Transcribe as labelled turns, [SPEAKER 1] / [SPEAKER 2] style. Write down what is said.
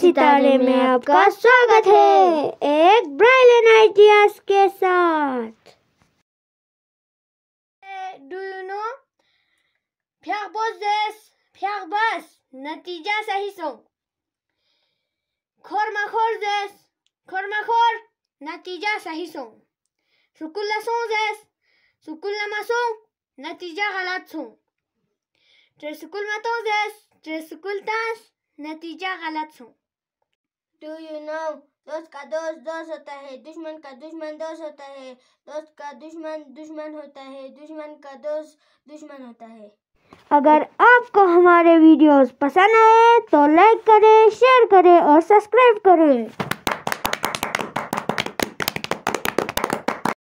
[SPEAKER 1] सितारे में आपका स्वागत है एक ब्राइलन आइडियाज के साथ
[SPEAKER 2] डू यू नो फ्यागबस नतीजा सही सो खोर मखोर जेस खोर मखोर नतीजा सही सो सुकुल्ला सो जेस सुकुल्ला मसो नतीजा गलत सो ट्रेसुकुल मतोजेस ट्रेसुकुल
[SPEAKER 3] तास नतीजा गलत सो टू यू नो दोस्त का दोस्त दोस्त होता है दुश्मन का दुश्मन दोस्त होता है दोस्त का दुश्मन दुश्मन होता है दुश्मन का दोस्त दुश्मन होता है
[SPEAKER 4] अगर आपको हमारे वीडियोस पसंद
[SPEAKER 1] आए तो लाइक करें शेयर करें और सब्सक्राइब करें